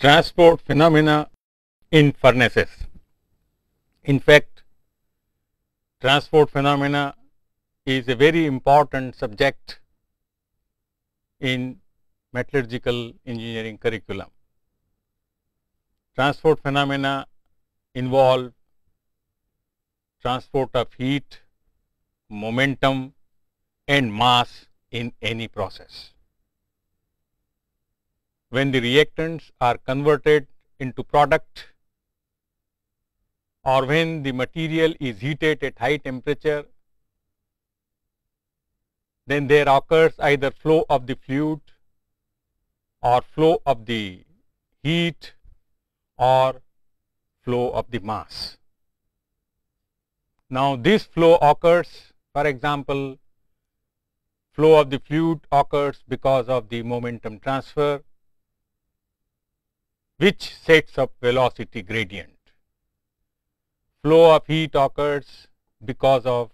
transport phenomena in furnaces. In fact, transport phenomena is a very important subject in metallurgical engineering curriculum. Transport phenomena involve transport of heat, momentum and mass in any process. When the reactants are converted into product or when the material is heated at high temperature, then there occurs either flow of the fluid or flow of the heat or flow of the mass. Now, this flow occurs for example, flow of the fluid occurs because of the momentum transfer which sets up velocity gradient. Flow of heat occurs because of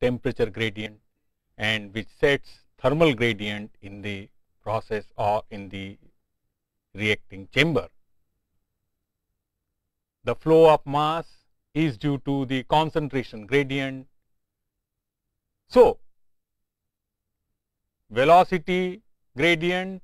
temperature gradient and which sets thermal gradient in the process or in the reacting chamber. The flow of mass is due to the concentration gradient. So, velocity gradient,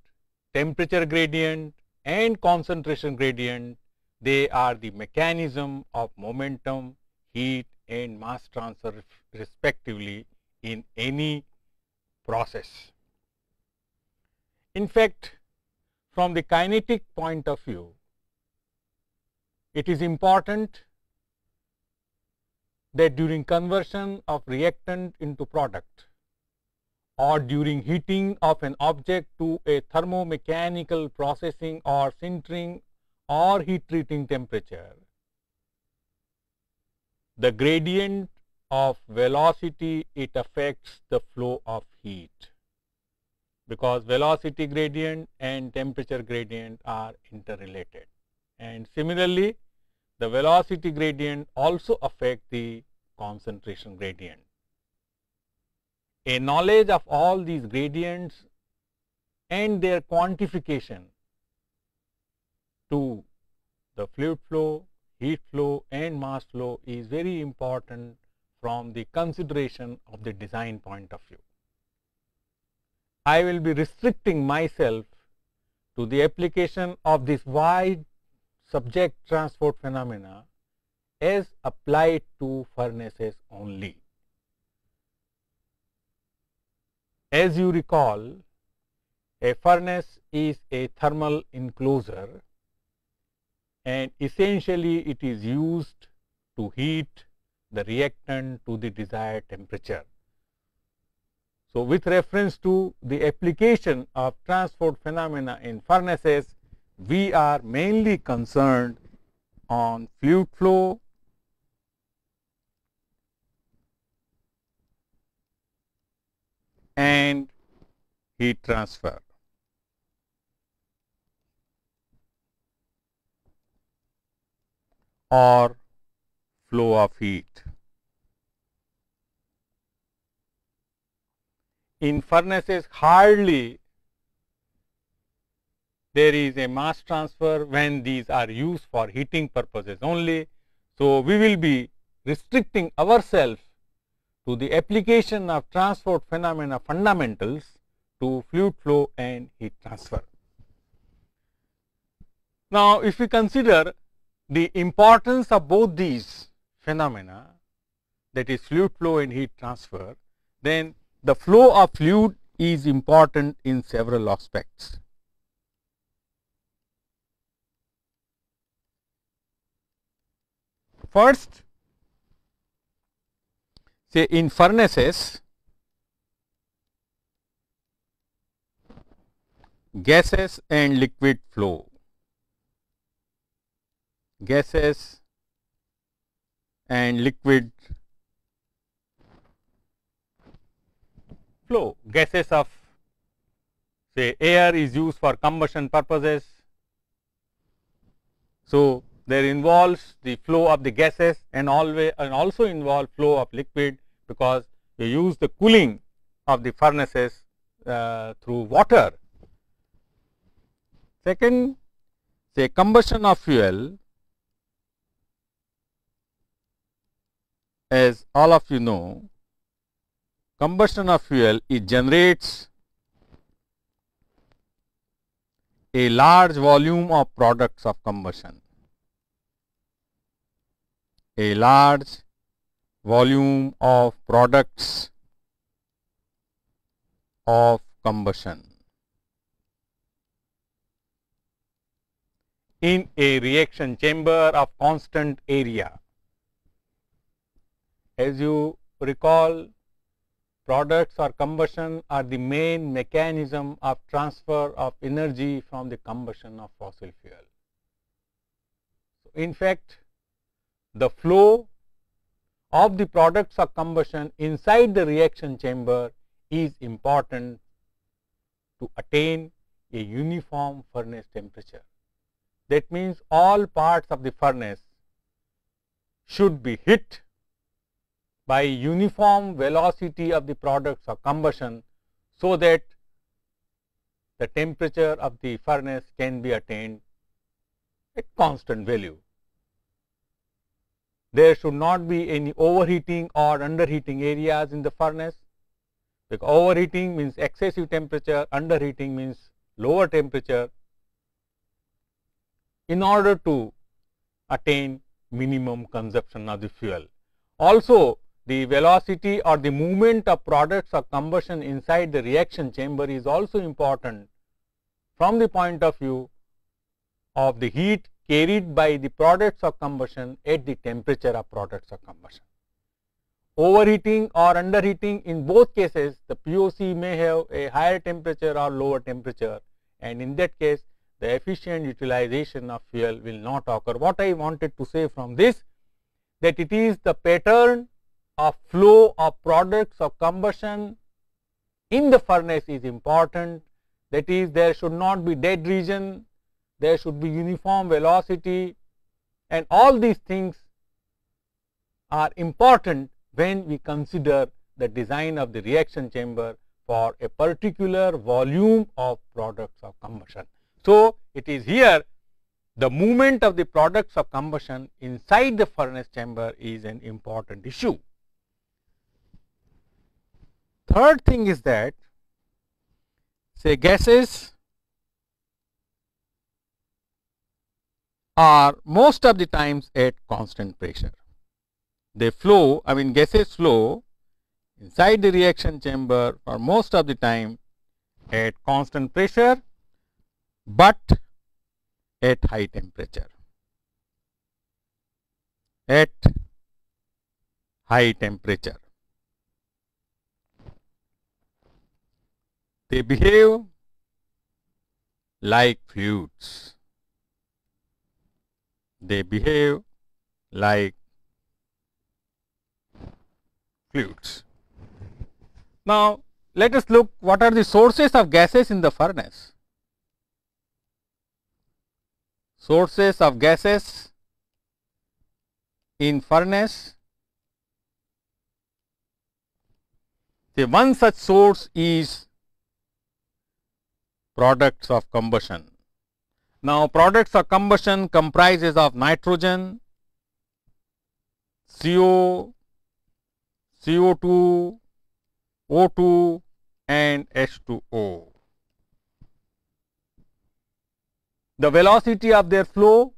temperature gradient and concentration gradient, they are the mechanism of momentum, heat and mass transfer respectively in any process. In fact, from the kinetic point of view, it is important that during conversion of reactant into product or during heating of an object to a thermomechanical processing or sintering or heat treating temperature, the gradient of velocity it affects the flow of heat because velocity gradient and temperature gradient are interrelated. And similarly, the velocity gradient also affect the concentration gradient. A knowledge of all these gradients and their quantification to the fluid flow, heat flow and mass flow is very important from the consideration of the design point of view. I will be restricting myself to the application of this wide subject transport phenomena is applied to furnaces only. As you recall, a furnace is a thermal enclosure and essentially it is used to heat the reactant to the desired temperature. So, with reference to the application of transport phenomena in furnaces, we are mainly concerned on fluid flow, and heat transfer. or flow of heat. In furnaces hardly there is a mass transfer when these are used for heating purposes only. So, we will be restricting ourselves to the application of transport phenomena fundamentals to fluid flow and heat transfer. Now, if we consider the importance of both these phenomena that is fluid flow and heat transfer, then the flow of fluid is important in several aspects. First, say in furnaces, gases and liquid flow, gases and liquid flow, gases of say air is used for combustion purposes. So, there involves the flow of the gases and always and also involve flow of liquid because you use the cooling of the furnaces uh, through water. Second say combustion of fuel as all of you know combustion of fuel it generates a large volume of products of combustion a large volume of products of combustion. in a reaction chamber of constant area. As you recall, products or combustion are the main mechanism of transfer of energy from the combustion of fossil fuel. In fact, the flow of the products of combustion inside the reaction chamber is important to attain a uniform furnace temperature. That means, all parts of the furnace should be hit by uniform velocity of the products of combustion, so that the temperature of the furnace can be attained at constant value. There should not be any overheating or underheating areas in the furnace. Because overheating means excessive temperature, underheating means lower temperature. In order to attain minimum consumption of the fuel. Also, the velocity or the movement of products of combustion inside the reaction chamber is also important from the point of view of the heat carried by the products of combustion at the temperature of products of combustion. Overheating or underheating in both cases the POC may have a higher temperature or lower temperature and in that case the efficient utilization of fuel will not occur. What I wanted to say from this that it is the pattern of flow of products of combustion in the furnace is important that is there should not be dead region there should be uniform velocity and all these things are important when we consider the design of the reaction chamber for a particular volume of products of combustion. So, it is here the movement of the products of combustion inside the furnace chamber is an important issue. Third thing is that say gases are most of the times at constant pressure. They flow, I mean gases flow inside the reaction chamber for most of the time at constant pressure, but at high temperature. At high temperature. They behave like fluids they behave like fluids. Now, let us look what are the sources of gases in the furnace. Sources of gases in furnace. The one such source is products of combustion. Now, products of combustion comprises of nitrogen, CO, CO2, O2 and H2O. The velocity of their flow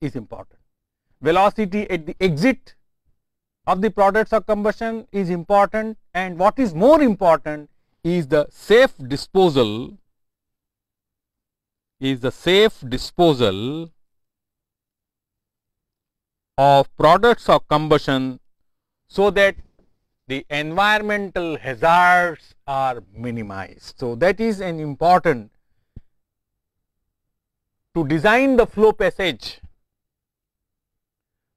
is important. Velocity at the exit of the products of combustion is important and what is more important is the safe disposal is the safe disposal of products of combustion so that the environmental hazards are minimized. So, that is an important to design the flow passage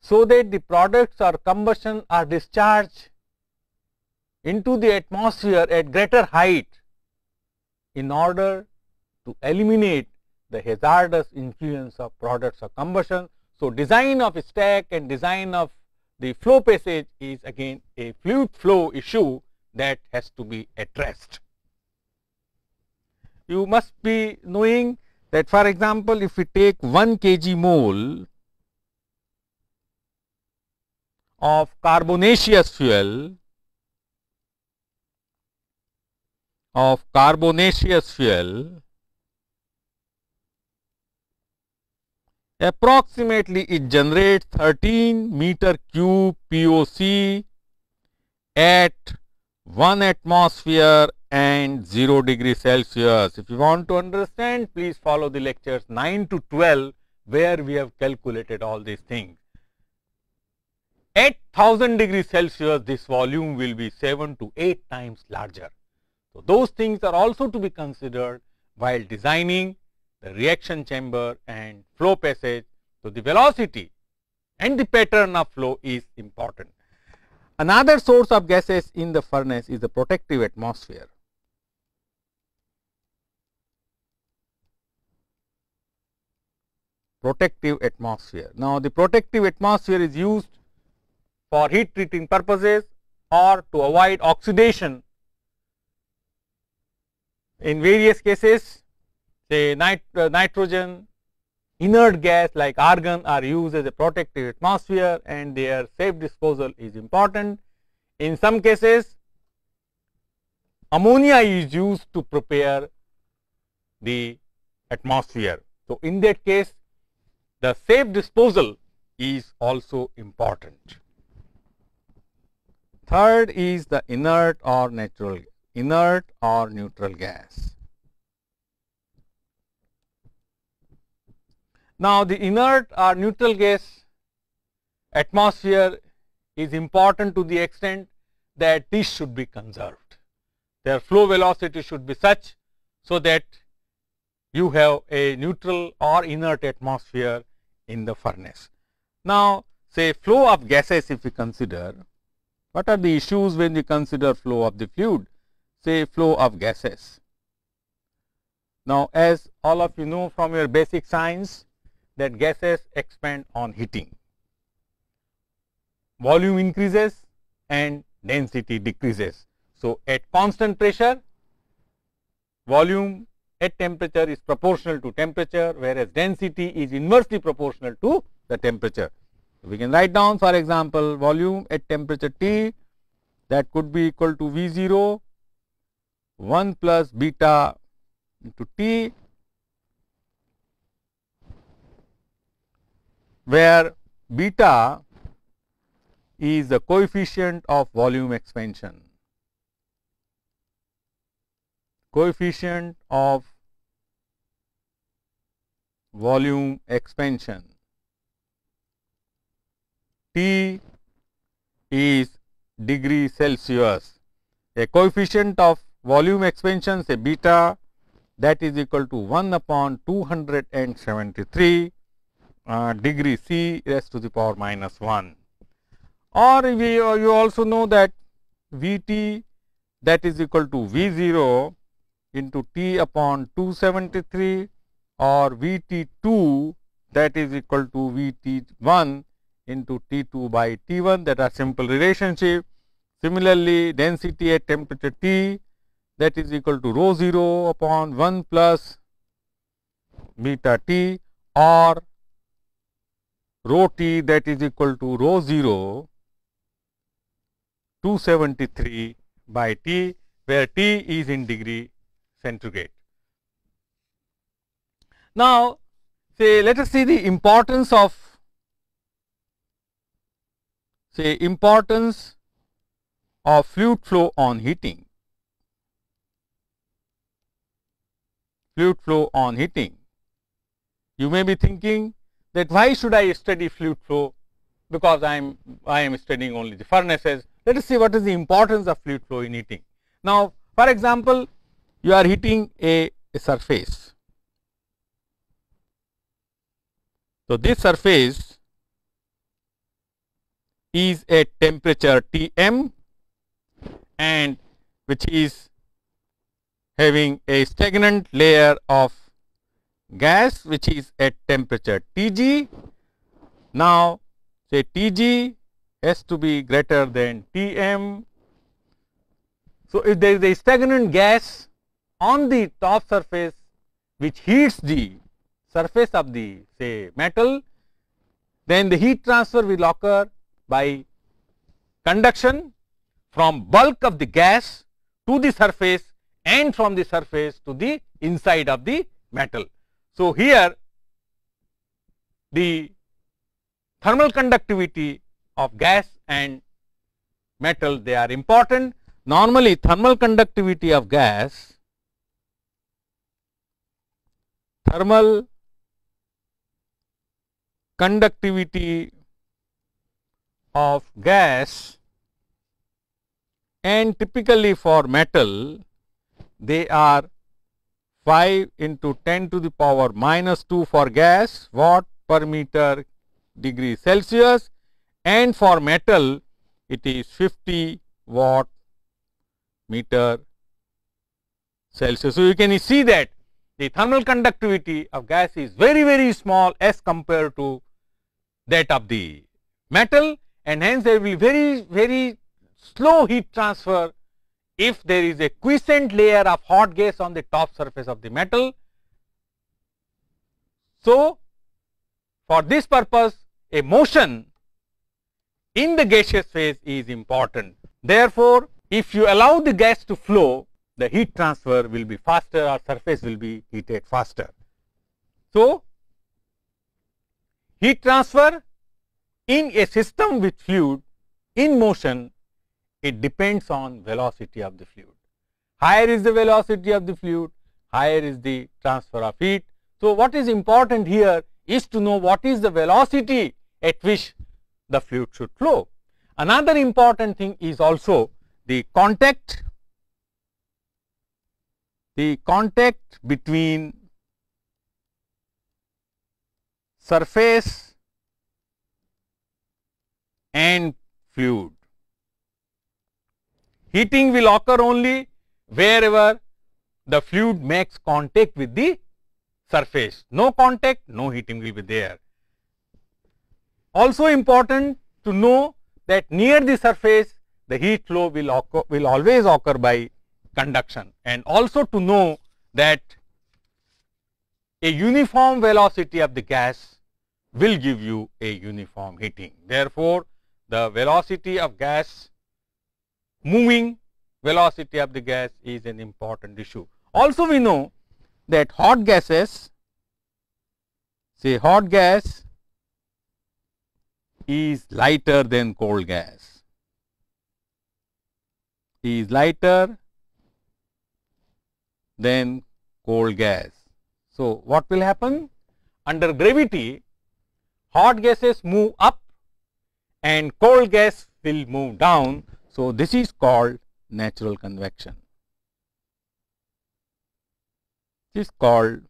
so that the products or combustion are discharged into the atmosphere at greater height in order to eliminate the hazardous influence of products of combustion. So, design of stack and design of the flow passage is again a fluid flow issue that has to be addressed. You must be knowing that for example, if we take 1 kg mole of carbonaceous fuel of carbonaceous fuel approximately it generates 13 meter cube POC at 1 atmosphere and 0 degree Celsius. If you want to understand, please follow the lectures 9 to 12 where we have calculated all these things. At 1000 degree Celsius, this volume will be 7 to 8 times larger. So, those things are also to be considered while designing the reaction chamber and flow passage. So, the velocity and the pattern of flow is important. Another source of gases in the furnace is the protective atmosphere. Protective atmosphere. Now, the protective atmosphere is used for heat treating purposes or to avoid oxidation in various cases say nit uh, nitrogen, inert gas like argon are used as a protective atmosphere and their safe disposal is important. In some cases, ammonia is used to prepare the atmosphere. So, in that case, the safe disposal is also important. Third is the inert or natural inert or neutral gas. Now, the inert or neutral gas atmosphere is important to the extent that this should be conserved. Their flow velocity should be such, so that you have a neutral or inert atmosphere in the furnace. Now, say flow of gases if we consider, what are the issues when we consider flow of the fluid? Say flow of gases. Now, as all of you know from your basic science, that gases expand on heating. Volume increases and density decreases. So, at constant pressure, volume at temperature is proportional to temperature, whereas density is inversely proportional to the temperature. So, we can write down for example, volume at temperature T that could be equal to V 0 1 plus beta into T where beta is the coefficient of volume expansion. Coefficient of volume expansion. T is degree Celsius. A coefficient of volume expansion say beta that is equal to 1 upon 273 degree C raised to the power minus 1 or we uh, you also know that V t that is equal to V 0 into t upon 273 or V t 2 that is equal to V t 1 into T 2 by T 1 that are simple relationship. Similarly, density at temperature T that is equal to rho 0 upon 1 plus beta T or rho t that is equal to rho 0 273 by t, where t is in degree centigrade. Now, say let us see the importance of say importance of fluid flow on heating. Fluid flow on heating. You may be thinking that why should I study fluid flow because I am I am studying only the furnaces. Let us see what is the importance of fluid flow in heating. Now, for example, you are heating a, a surface. So, this surface is a temperature T m and which is having a stagnant layer of gas which is at temperature Tg. Now, say Tg has to be greater than Tm. So, if there is a stagnant gas on the top surface which heats the surface of the say metal, then the heat transfer will occur by conduction from bulk of the gas to the surface and from the surface to the inside of the metal. So, here the thermal conductivity of gas and metal they are important. Normally thermal conductivity of gas, thermal conductivity of gas and typically for metal they are 5 into 10 to the power minus 2 for gas watt per meter degree Celsius and for metal it is 50 watt meter Celsius. So, you can see that the thermal conductivity of gas is very very small as compared to that of the metal and hence there will be very very slow heat transfer if there is a quiescent layer of hot gas on the top surface of the metal. So, for this purpose a motion in the gaseous phase is important. Therefore, if you allow the gas to flow the heat transfer will be faster or surface will be heated faster. So, heat transfer in a system with fluid in motion it depends on velocity of the fluid. Higher is the velocity of the fluid, higher is the transfer of heat. So, what is important here is to know what is the velocity at which the fluid should flow. Another important thing is also the contact, the contact between surface and fluid. Heating will occur only wherever the fluid makes contact with the surface. No contact, no heating will be there. Also important to know that near the surface, the heat flow will, occur, will always occur by conduction and also to know that a uniform velocity of the gas will give you a uniform heating. Therefore, the velocity of gas moving velocity of the gas is an important issue. Also we know that hot gases say hot gas is lighter than cold gas is lighter than cold gas. So, what will happen? Under gravity, hot gases move up and cold gas will move down. So, this is called natural convection. This is called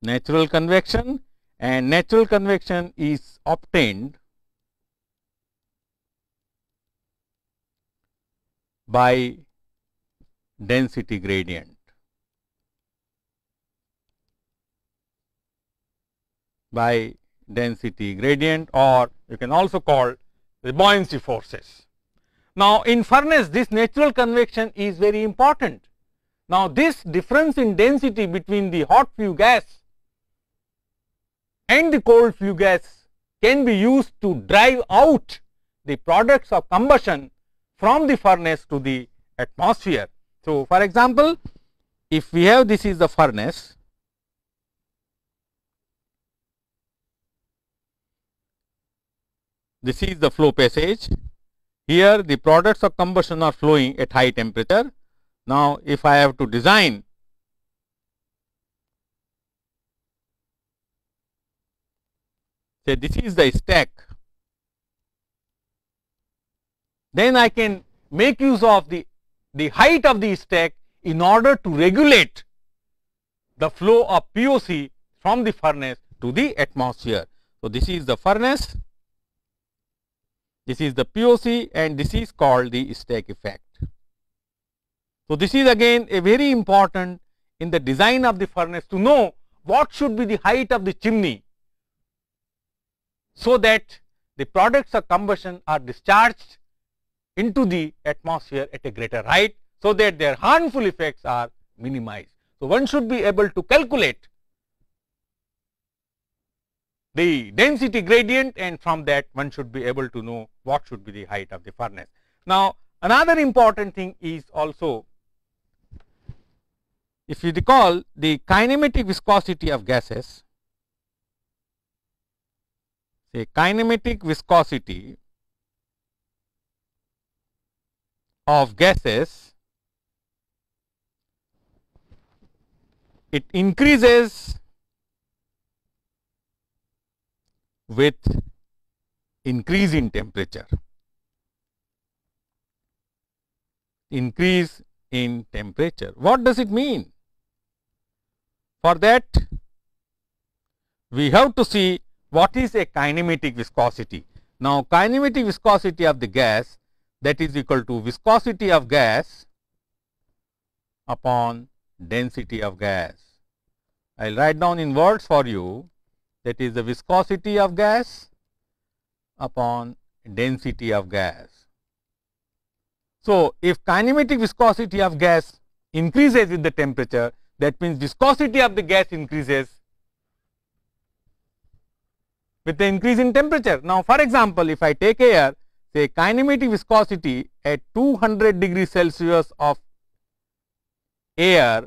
natural convection and natural convection is obtained by density gradient. by density gradient or you can also call the buoyancy forces. Now, in furnace this natural convection is very important. Now, this difference in density between the hot flue gas and the cold flue gas can be used to drive out the products of combustion from the furnace to the atmosphere. So, for example, if we have this is the furnace This is the flow passage. Here the products of combustion are flowing at high temperature. Now, if I have to design say this is the stack, then I can make use of the, the height of the stack in order to regulate the flow of POC from the furnace to the atmosphere. So, this is the furnace this is the POC and this is called the stack effect. So, this is again a very important in the design of the furnace to know what should be the height of the chimney, so that the products of combustion are discharged into the atmosphere at a greater height, so that their harmful effects are minimized. So, one should be able to calculate the density gradient and from that one should be able to know what should be the height of the furnace. Now, another important thing is also if you recall the kinematic viscosity of gases say kinematic viscosity of gases it increases with increase in temperature. Increase in temperature. What does it mean? For that, we have to see what is a kinematic viscosity. Now, kinematic viscosity of the gas that is equal to viscosity of gas upon density of gas. I will write down in words for you that is the viscosity of gas upon density of gas. So, if kinematic viscosity of gas increases with the temperature, that means viscosity of the gas increases with the increase in temperature. Now, for example, if I take air say kinematic viscosity at 200 degree Celsius of air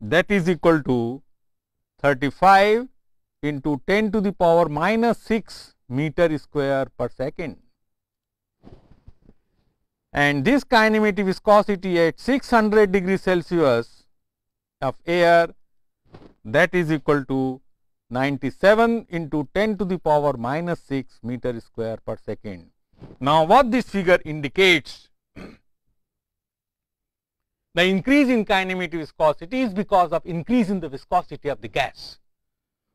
that is equal to 35 into 10 to the power minus 6 meter square per second. And this kinematic viscosity at 600 degree Celsius of air that is equal to 97 into 10 to the power minus 6 meter square per second. Now, what this figure indicates? the increase in kinematic viscosity is because of increase in the viscosity of the gas.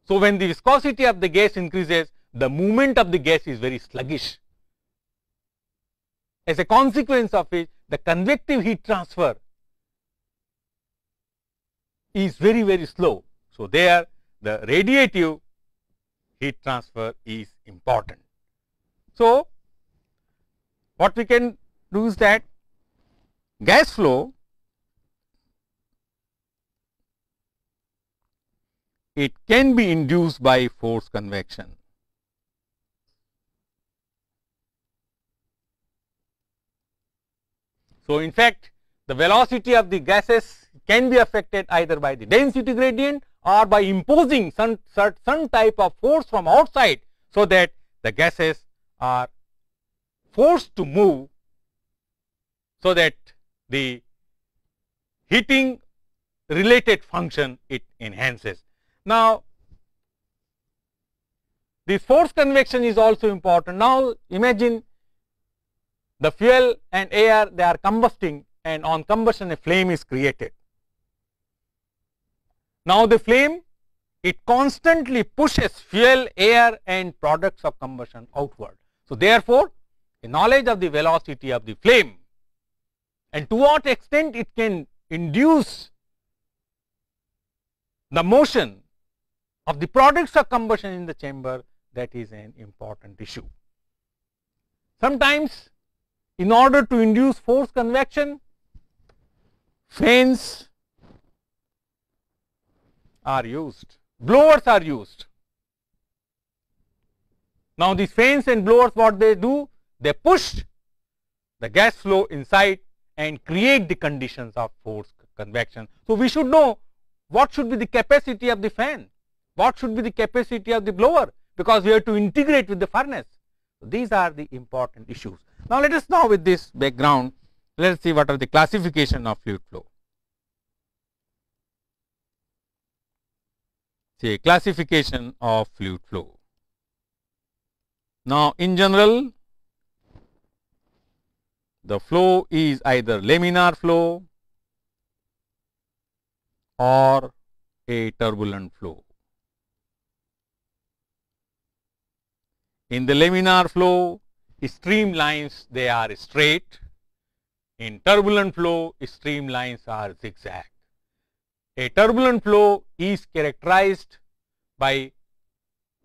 So, when the viscosity of the gas increases, the movement of the gas is very sluggish. As a consequence of it, the convective heat transfer is very, very slow. So, there the radiative heat transfer is important. So, what we can do is that gas flow it can be induced by force convection. So, in fact, the velocity of the gases can be affected either by the density gradient or by imposing some, some type of force from outside, so that the gases are forced to move, so that the heating related function it enhances. Now, the force convection is also important. Now, imagine the fuel and air they are combusting and on combustion a flame is created. Now, the flame it constantly pushes fuel, air and products of combustion outward. So, therefore, a knowledge of the velocity of the flame and to what extent it can induce the motion of the products of combustion in the chamber that is an important issue. Sometimes in order to induce force convection fans are used, blowers are used. Now, these fans and blowers what they do? They push the gas flow inside and create the conditions of force convection. So, we should know what should be the capacity of the fan what should be the capacity of the blower? Because we have to integrate with the furnace. So, these are the important issues. Now, let us now with this background, let us see what are the classification of fluid flow. See, classification of fluid flow. Now, in general, the flow is either laminar flow or a turbulent flow. In the laminar flow, streamlines they are straight. In turbulent flow, streamlines are zigzag. A turbulent flow is characterized by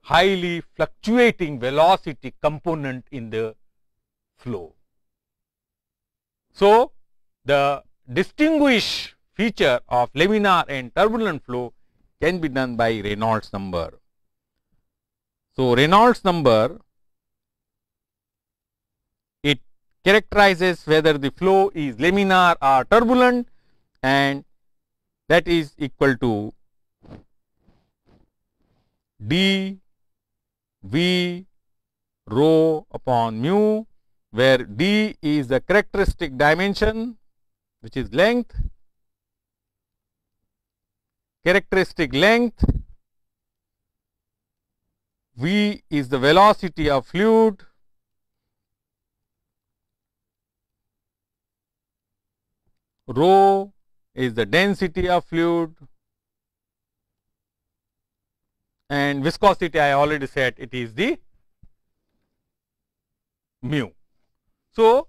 highly fluctuating velocity component in the flow. So, the distinguish feature of laminar and turbulent flow can be done by Reynolds number. So, Reynolds number it characterizes whether the flow is laminar or turbulent and that is equal to d v rho upon mu where d is the characteristic dimension which is length characteristic length v is the velocity of fluid rho is the density of fluid and viscosity I already said it is the mu. So,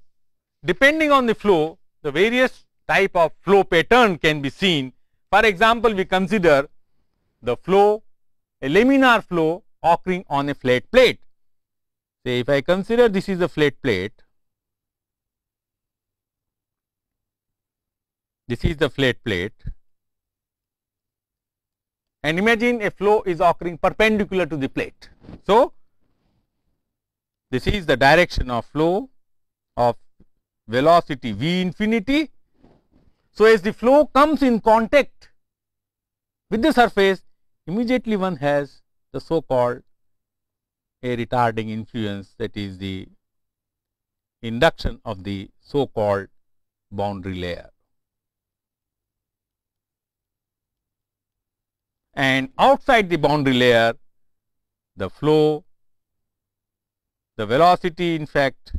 depending on the flow the various type of flow pattern can be seen. For example, we consider the flow a laminar flow occurring on a flat plate. Say if I consider this is a flat plate, this is the flat plate and imagine a flow is occurring perpendicular to the plate. So, this is the direction of flow of velocity v infinity. So, as the flow comes in contact with the surface, immediately one has the so called a retarding influence that is the induction of the so called boundary layer. And outside the boundary layer, the flow, the velocity in fact,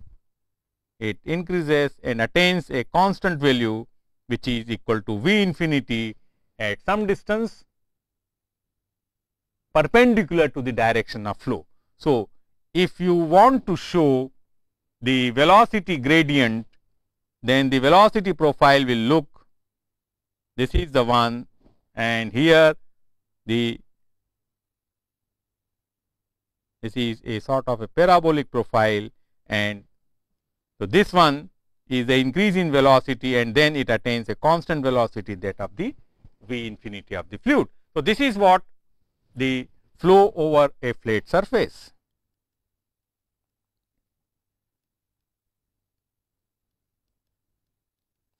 it increases and attains a constant value which is equal to v infinity at some distance perpendicular to the direction of flow. So, if you want to show the velocity gradient, then the velocity profile will look this is the one and here the this is a sort of a parabolic profile and so this one is the increase in velocity and then it attains a constant velocity that of the v infinity of the fluid. So, this is what the flow over a flat surface.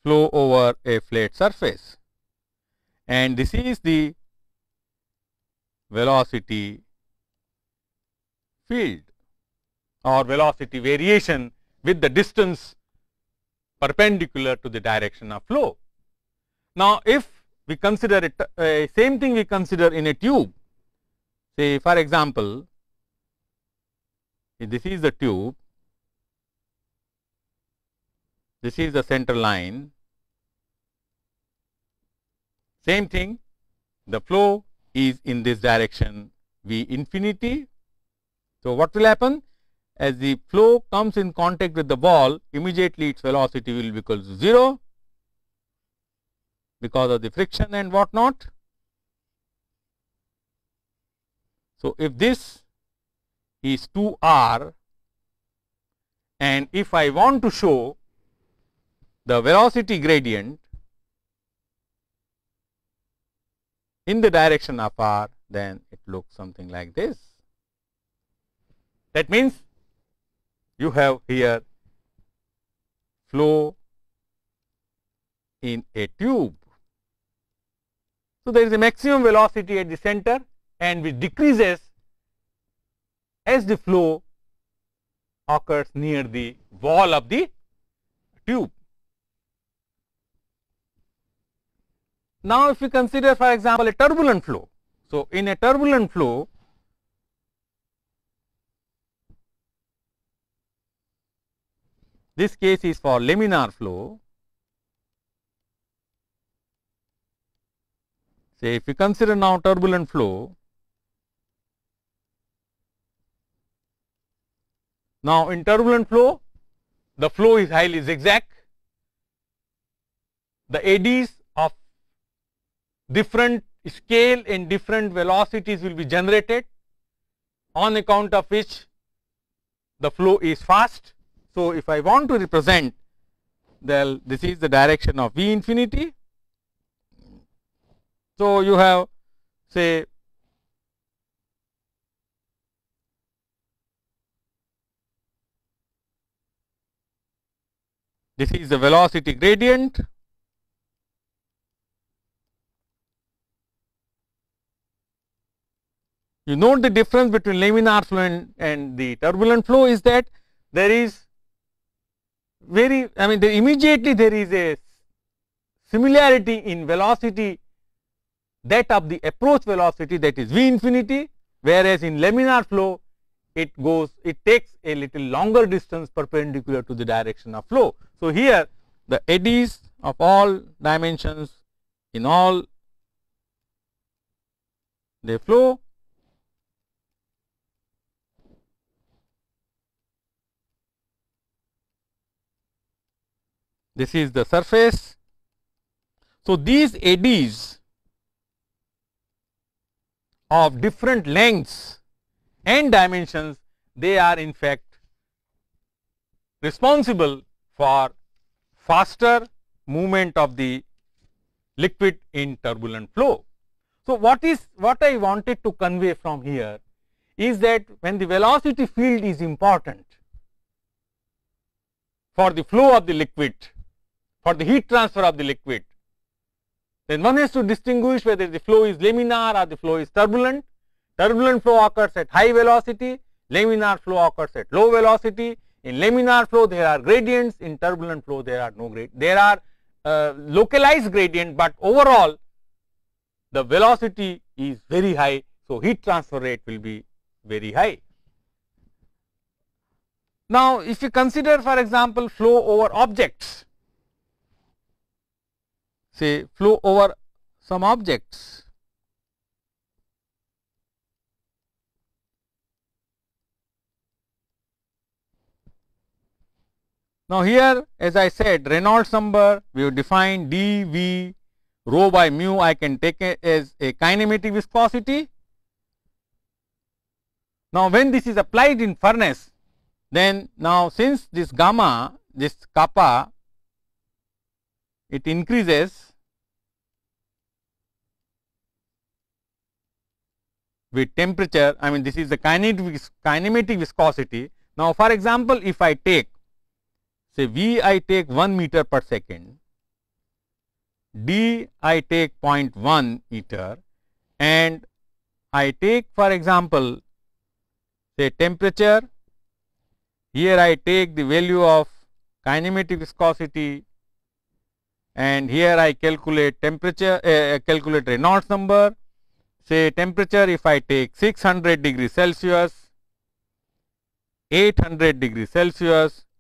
flow over a flat surface and this is the velocity field or velocity variation with the distance perpendicular to the direction of flow. Now, if we consider it uh, same thing we consider in a tube Say for example, this is the tube, this is the center line, same thing the flow is in this direction V infinity. So, what will happen? As the flow comes in contact with the ball, immediately its velocity will be equal to 0 because of the friction and what not. So, if this is 2 r and if I want to show the velocity gradient in the direction of r, then it looks something like this. That means, you have here flow in a tube. So, there is a maximum velocity at the center and which decreases as the flow occurs near the wall of the tube. Now, if we consider for example, a turbulent flow. So, in a turbulent flow, this case is for laminar flow. Say, if we consider now turbulent flow, Now, in turbulent flow, the flow is highly zigzag. The eddies of different scale and different velocities will be generated on account of which the flow is fast. So, if I want to represent well, this is the direction of V infinity. So, you have say This is the velocity gradient. You note the difference between laminar flow and, and the turbulent flow is that there is very, I mean, the immediately there is a similarity in velocity that of the approach velocity that is v infinity, whereas in laminar flow it goes, it takes a little longer distance perpendicular to the direction of flow. So, here the eddies of all dimensions in all they flow this is the surface. So, these eddies of different lengths and dimensions they are in fact responsible for faster movement of the liquid in turbulent flow. So, what is what I wanted to convey from here is that when the velocity field is important for the flow of the liquid, for the heat transfer of the liquid, then one has to distinguish whether the flow is laminar or the flow is turbulent. Turbulent flow occurs at high velocity, laminar flow occurs at low velocity. In laminar flow, there are gradients. In turbulent flow, there are no gradients. There are uh, localized gradient, but overall the velocity is very high. So, heat transfer rate will be very high. Now, if you consider for example, flow over objects, say flow over some objects, Now, here as I said Reynolds number we have defined d v rho by mu I can take it as a kinematic viscosity. Now, when this is applied in furnace then now since this gamma this kappa it increases with temperature I mean this is the kinematic viscosity. Now, for example, if I take say V I take 1 meter per second, D I take 0.1 meter and I take for example, say temperature, here I take the value of kinematic viscosity and here I calculate temperature, uh, uh calculate Reynolds number, say temperature if I take 600 degree Celsius, 800 degree Celsius,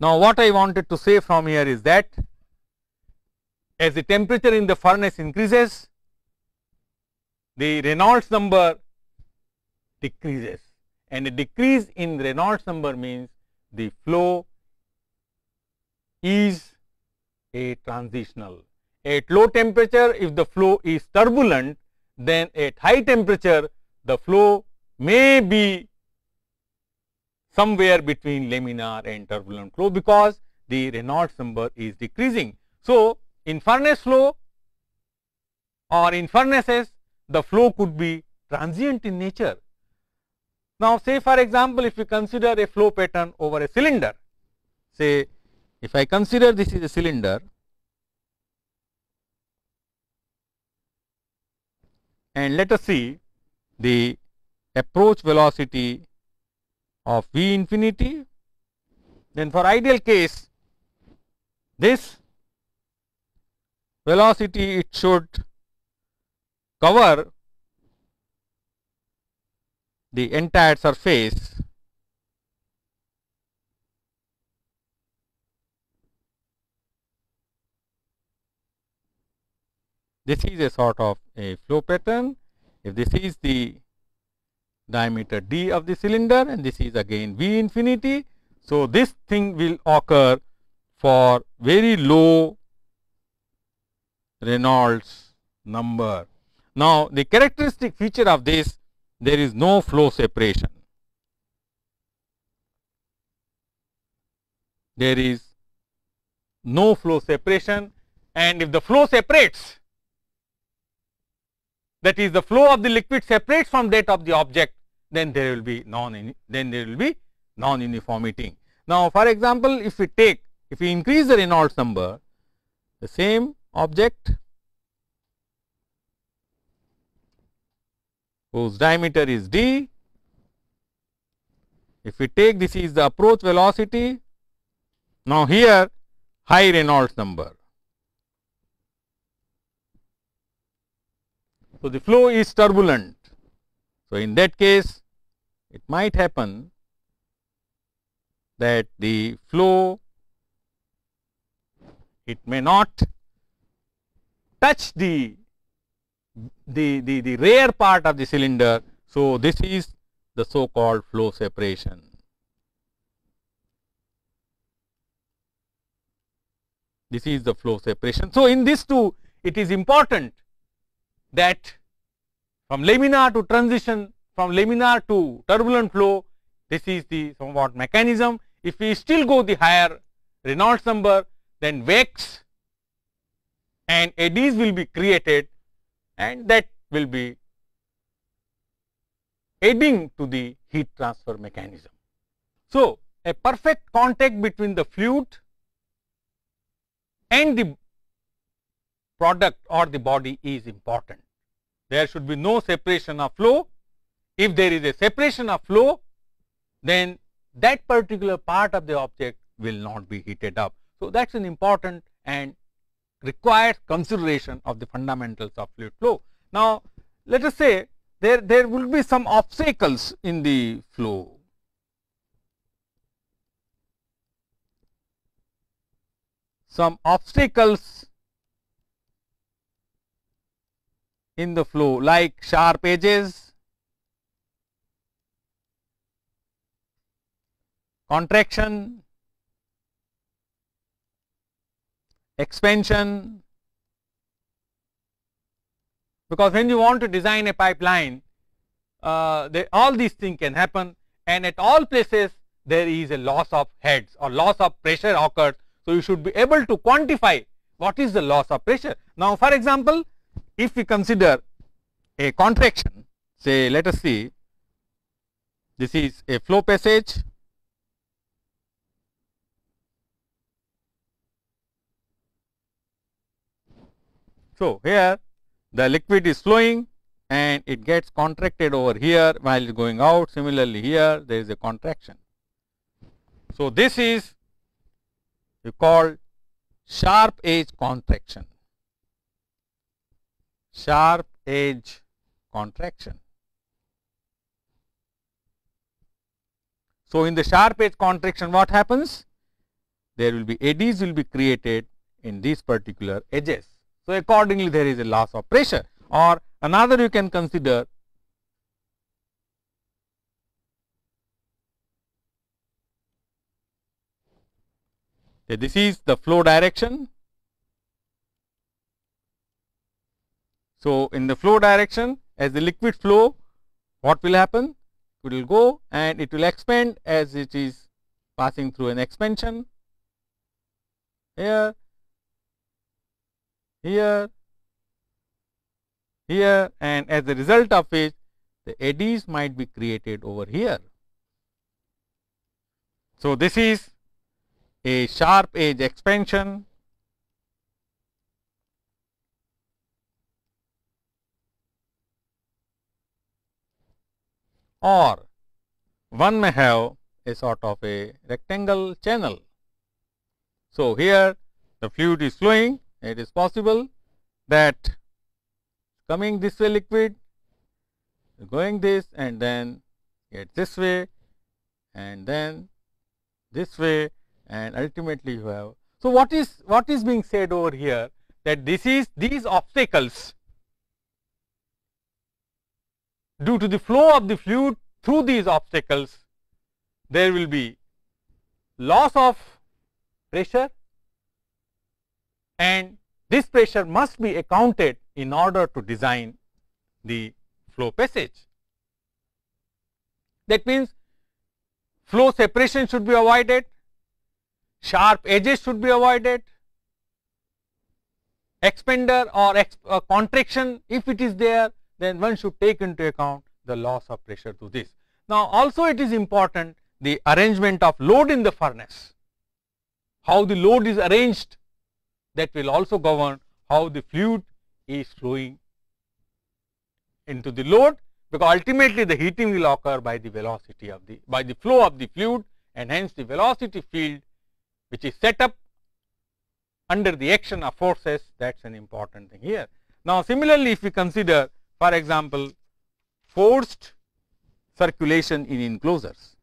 Now, what I wanted to say from here is that as the temperature in the furnace increases, the Reynolds number decreases and a decrease in Reynolds number means the flow is a transitional. At low temperature, if the flow is turbulent, then at high temperature, the flow may be somewhere between laminar and turbulent flow because the Reynolds number is decreasing. So, in furnace flow or in furnaces, the flow could be transient in nature. Now, say for example, if we consider a flow pattern over a cylinder, say if I consider this is a cylinder and let us see the approach velocity of V infinity, then for ideal case this velocity it should cover the entire surface this is a sort of a flow pattern if this is the diameter d of the cylinder and this is again V infinity. So, this thing will occur for very low Reynolds number. Now, the characteristic feature of this there is no flow separation. There is no flow separation and if the flow separates that is the flow of the liquid separates from that of the object, then there will be non then there will be non uniformity. Now, for example, if we take if we increase the Reynolds number, the same object whose diameter is d, if we take this is the approach velocity, now here high Reynolds number. So, the flow is turbulent. So, in that case it might happen that the flow it may not touch the, the, the, the rear part of the cylinder. So, this is the so called flow separation. This is the flow separation. So, in this too it is important that from laminar to transition, from laminar to turbulent flow, this is the somewhat mechanism. If we still go the higher Reynolds number, then wakes and eddies will be created and that will be adding to the heat transfer mechanism. So, a perfect contact between the fluid and the product or the body is important. There should be no separation of flow. If there is a separation of flow, then that particular part of the object will not be heated up. So, that is an important and requires consideration of the fundamentals of fluid flow. Now, let us say there, there will be some obstacles in the flow. Some obstacles in the flow like sharp edges, contraction, expansion. Because when you want to design a pipeline, uh, they, all these things can happen and at all places there is a loss of heads or loss of pressure occurs. So, you should be able to quantify what is the loss of pressure. Now, for example, if we consider a contraction say let us see this is a flow passage So, here the liquid is flowing and it gets contracted over here while going out similarly here there is a contraction. So, this is we call sharp edge contraction sharp edge contraction. So, in the sharp edge contraction what happens? There will be eddies will be created in these particular edges. So, accordingly there is a loss of pressure or another you can consider that this is the flow direction So, in the flow direction as the liquid flow what will happen? It will go and it will expand as it is passing through an expansion here, here, here and as a result of which the eddies might be created over here. So, this is a sharp edge expansion or one may have a sort of a rectangle channel. So, here the fluid is flowing, it is possible that coming this way liquid, going this and then get this way and then this way and ultimately you have. So, what is what is being said over here that this is these obstacles due to the flow of the fluid through these obstacles, there will be loss of pressure and this pressure must be accounted in order to design the flow passage. That means, flow separation should be avoided, sharp edges should be avoided, expander or, or uh, contraction if it is there then one should take into account the loss of pressure to this. Now, also it is important the arrangement of load in the furnace, how the load is arranged that will also govern how the fluid is flowing into the load because ultimately the heating will occur by the velocity of the by the flow of the fluid and hence the velocity field which is set up under the action of forces that is an important thing here. Now, similarly, if we consider for example, forced circulation in enclosures,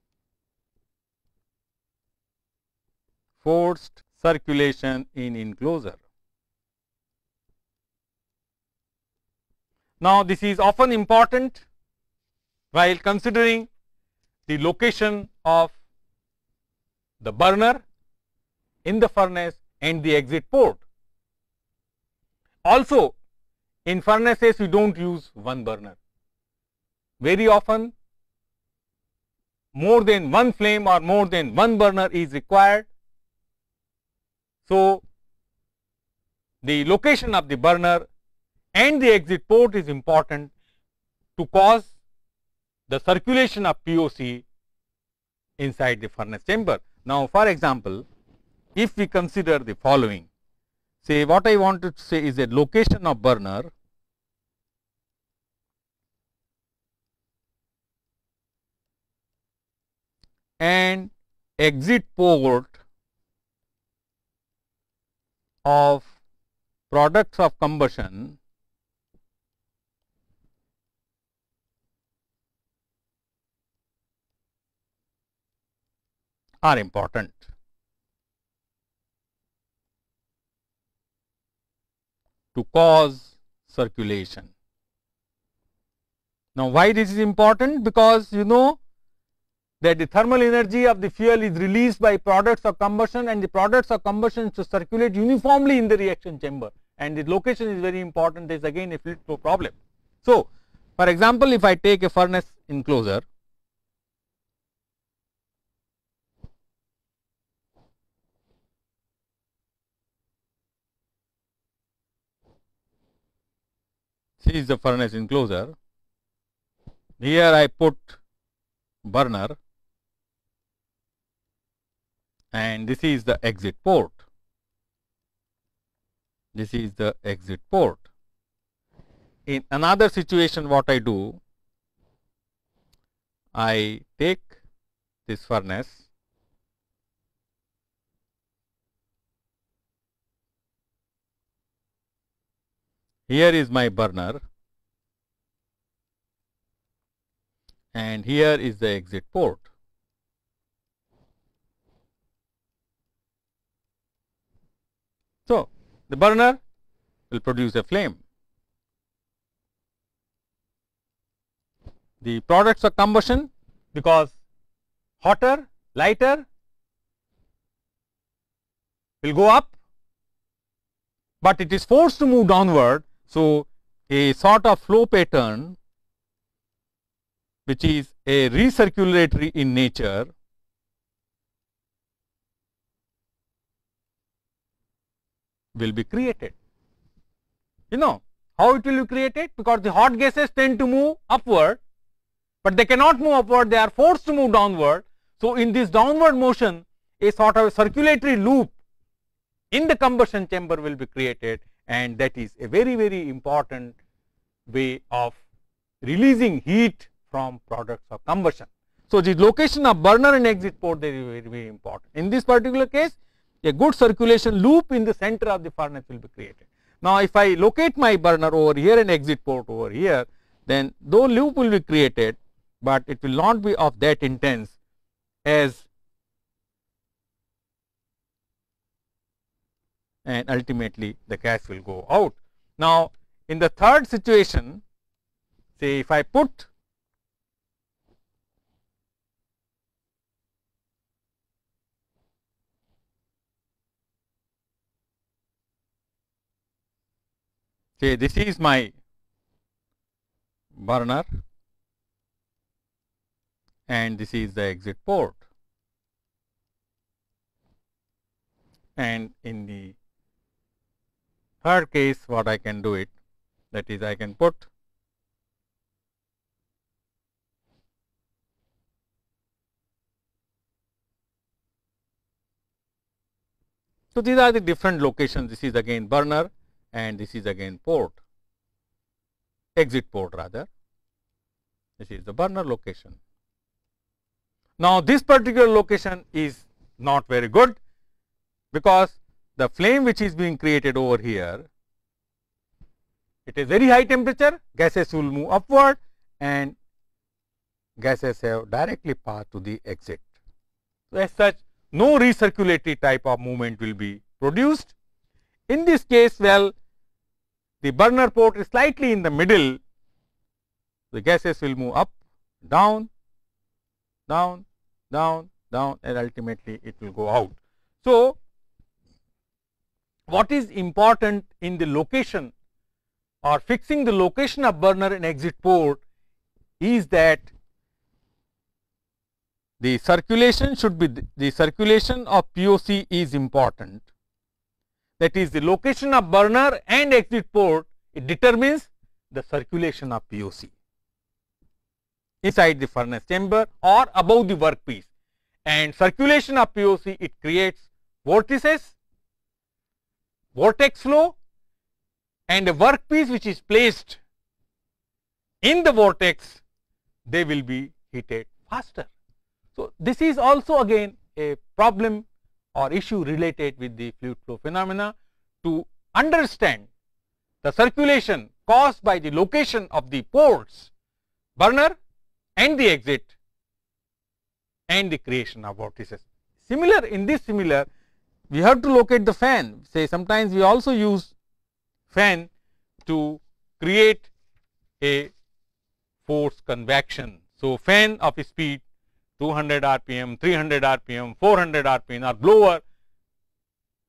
forced circulation in enclosure. Now, this is often important while considering the location of the burner in the furnace and the exit port. Also, in furnaces, we do not use one burner. Very often, more than one flame or more than one burner is required. So, the location of the burner and the exit port is important to cause the circulation of POC inside the furnace chamber. Now, for example, if we consider the following, say what I want to say is a location of burner and exit port of products of combustion are important. to cause circulation. Now, why this is important? Because you know that the thermal energy of the fuel is released by products of combustion and the products of combustion should circulate uniformly in the reaction chamber and the location is very important there is again a fluid flow problem. So, for example, if I take a furnace enclosure this is the furnace enclosure here I put burner and this is the exit port. This is the exit port. In another situation what I do, I take this furnace here is my burner and here is the exit port. So, the burner will produce a flame. The products of combustion because hotter, lighter will go up, but it is forced to move downward. So, a sort of flow pattern which is a recirculatory in nature will be created. You know how it will be created because the hot gases tend to move upward, but they cannot move upward, they are forced to move downward. So, in this downward motion a sort of a circulatory loop in the combustion chamber will be created and that is a very very important way of releasing heat from products of combustion. So, the location of burner and exit port are very, very important. In this particular case, a good circulation loop in the center of the furnace will be created. Now, if I locate my burner over here and exit port over here, then though loop will be created, but it will not be of that intense as and ultimately the gas will go out. Now, in the third situation say if I put Say this is my burner and this is the exit port. And in the third case what I can do it that is I can put So, these are the different locations this is again burner and this is again port, exit port rather. This is the burner location. Now, this particular location is not very good, because the flame which is being created over here, it is very high temperature, gases will move upward and gases have directly path to the exit. So, as such no recirculatory type of movement will be produced in this case, well, the burner port is slightly in the middle, the gases will move up, down, down, down, down and ultimately it will go out. So, what is important in the location or fixing the location of burner and exit port is that the circulation should be the, the circulation of POC is important that is the location of burner and exit port, it determines the circulation of POC inside the furnace chamber or above the workpiece. And circulation of POC, it creates vortices, vortex flow and a workpiece which is placed in the vortex, they will be heated faster. So, this is also again a problem or issue related with the fluid flow phenomena to understand the circulation caused by the location of the ports, burner and the exit and the creation of vortices. Similar in this similar we have to locate the fan say sometimes we also use fan to create a force convection. So, fan of speed 200 rpm, 300 rpm, 400 rpm or blower,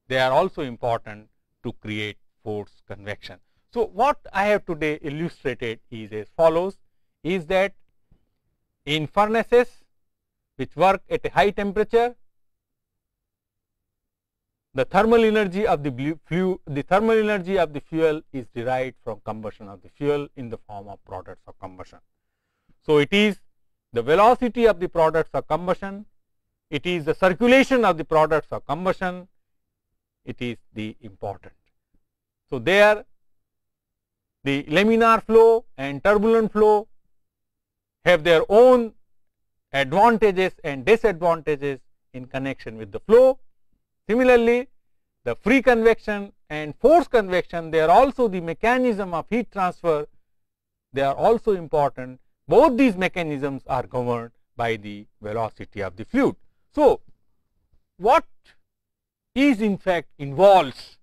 they are also important to create force convection. So, what I have today illustrated is as follows is that in furnaces which work at a high temperature, the thermal energy of the fuel, the thermal energy of the fuel is derived from combustion of the fuel in the form of products of combustion. So, it is the velocity of the products of combustion, it is the circulation of the products of combustion, it is the important. So, there the laminar flow and turbulent flow have their own advantages and disadvantages in connection with the flow. Similarly, the free convection and force convection, they are also the mechanism of heat transfer, they are also important both these mechanisms are governed by the velocity of the fluid. So, what is in fact involves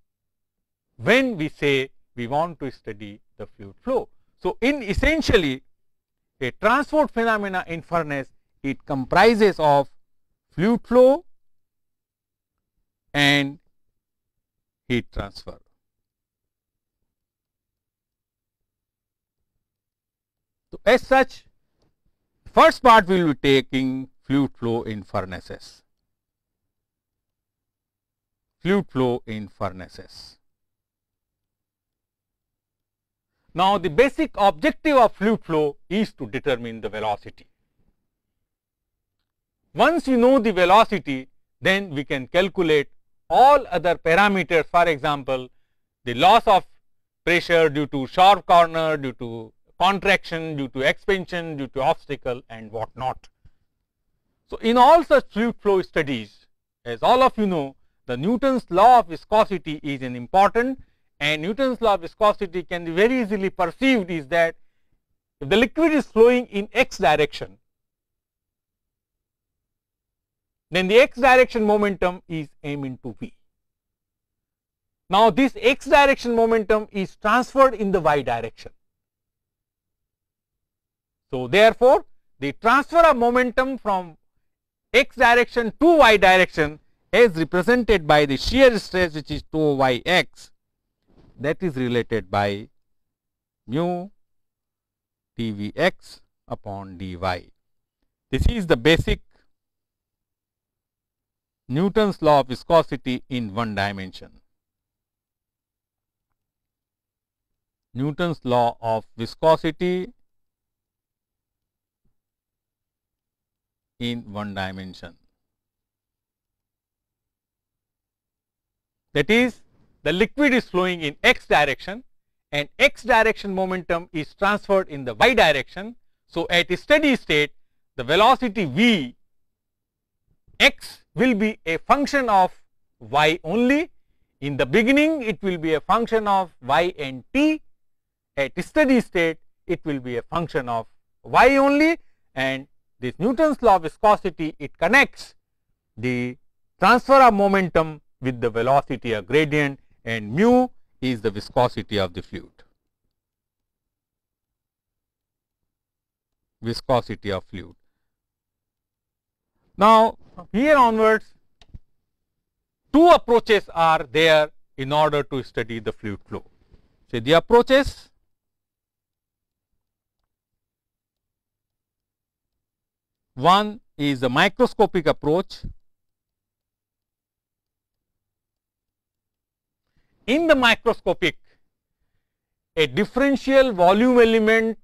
when we say we want to study the fluid flow. So, in essentially a transport phenomena in furnace it comprises of fluid flow and heat transfer. So, as such first part we will be taking fluid flow in furnaces, fluid flow in furnaces. Now, the basic objective of fluid flow is to determine the velocity. Once you know the velocity, then we can calculate all other parameters for example, the loss of pressure due to sharp corner, due to contraction, due to expansion, due to obstacle and what not. So, in all such fluid flow studies, as all of you know, the Newton's law of viscosity is an important and Newton's law of viscosity can be very easily perceived is that if the liquid is flowing in x direction, then the x direction momentum is m into v. Now, this x direction momentum is transferred in the y direction. So, therefore, the transfer of momentum from x direction to y direction is represented by the shear stress which is tau y x that is related by mu d v x upon d y. This is the basic Newton's law of viscosity in one dimension. Newton's law of viscosity in one dimension. That is the liquid is flowing in x direction and x direction momentum is transferred in the y direction. So, at steady state the velocity v x will be a function of y only. In the beginning it will be a function of y and t. At steady state it will be a function of y only and this Newton's law of viscosity, it connects the transfer of momentum with the velocity of gradient and mu is the viscosity of the fluid. viscosity of fluid. Now, here onwards two approaches are there in order to study the fluid flow. So, the approaches One is the microscopic approach. In the microscopic, a differential volume element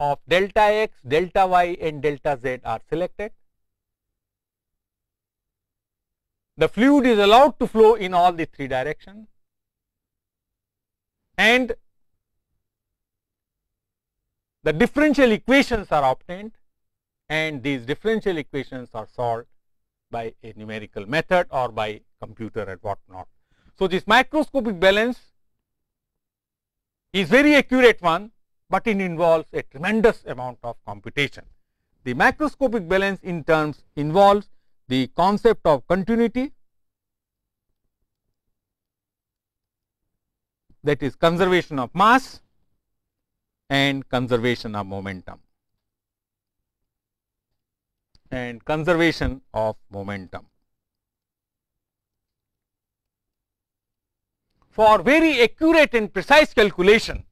of delta x, delta y and delta z are selected. The fluid is allowed to flow in all the three directions and the differential equations are obtained and these differential equations are solved by a numerical method or by computer and what not. So, this macroscopic balance is very accurate one, but it involves a tremendous amount of computation. The macroscopic balance in terms involves the concept of continuity that is conservation of mass and conservation of momentum and conservation of momentum. For very accurate and precise calculation,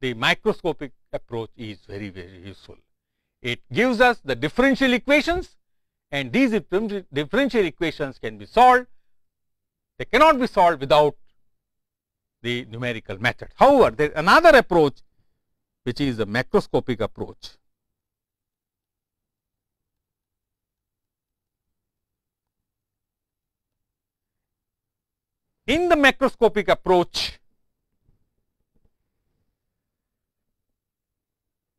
the microscopic approach is very, very useful. It gives us the differential equations and these differential equations can be solved. They cannot be solved without the numerical method. However, there is another approach which is the macroscopic approach. in the macroscopic approach,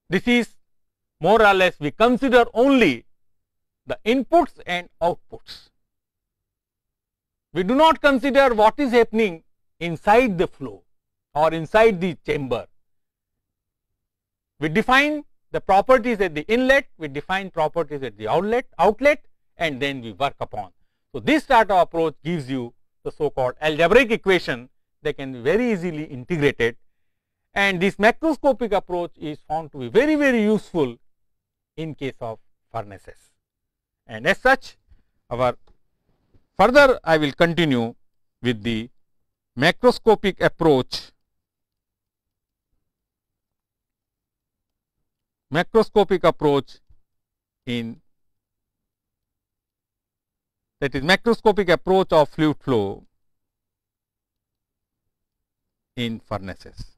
this is more or less we consider only the inputs and outputs. We do not consider what is happening inside the flow or inside the chamber. We define the properties at the inlet, we define properties at the outlet, outlet and then we work upon. So, this sort of approach gives you the so called algebraic equation, they can be very easily integrated. And this macroscopic approach is found to be very, very useful in case of furnaces. And as such, our further I will continue with the macroscopic approach macroscopic approach in that is macroscopic approach of fluid flow in furnaces.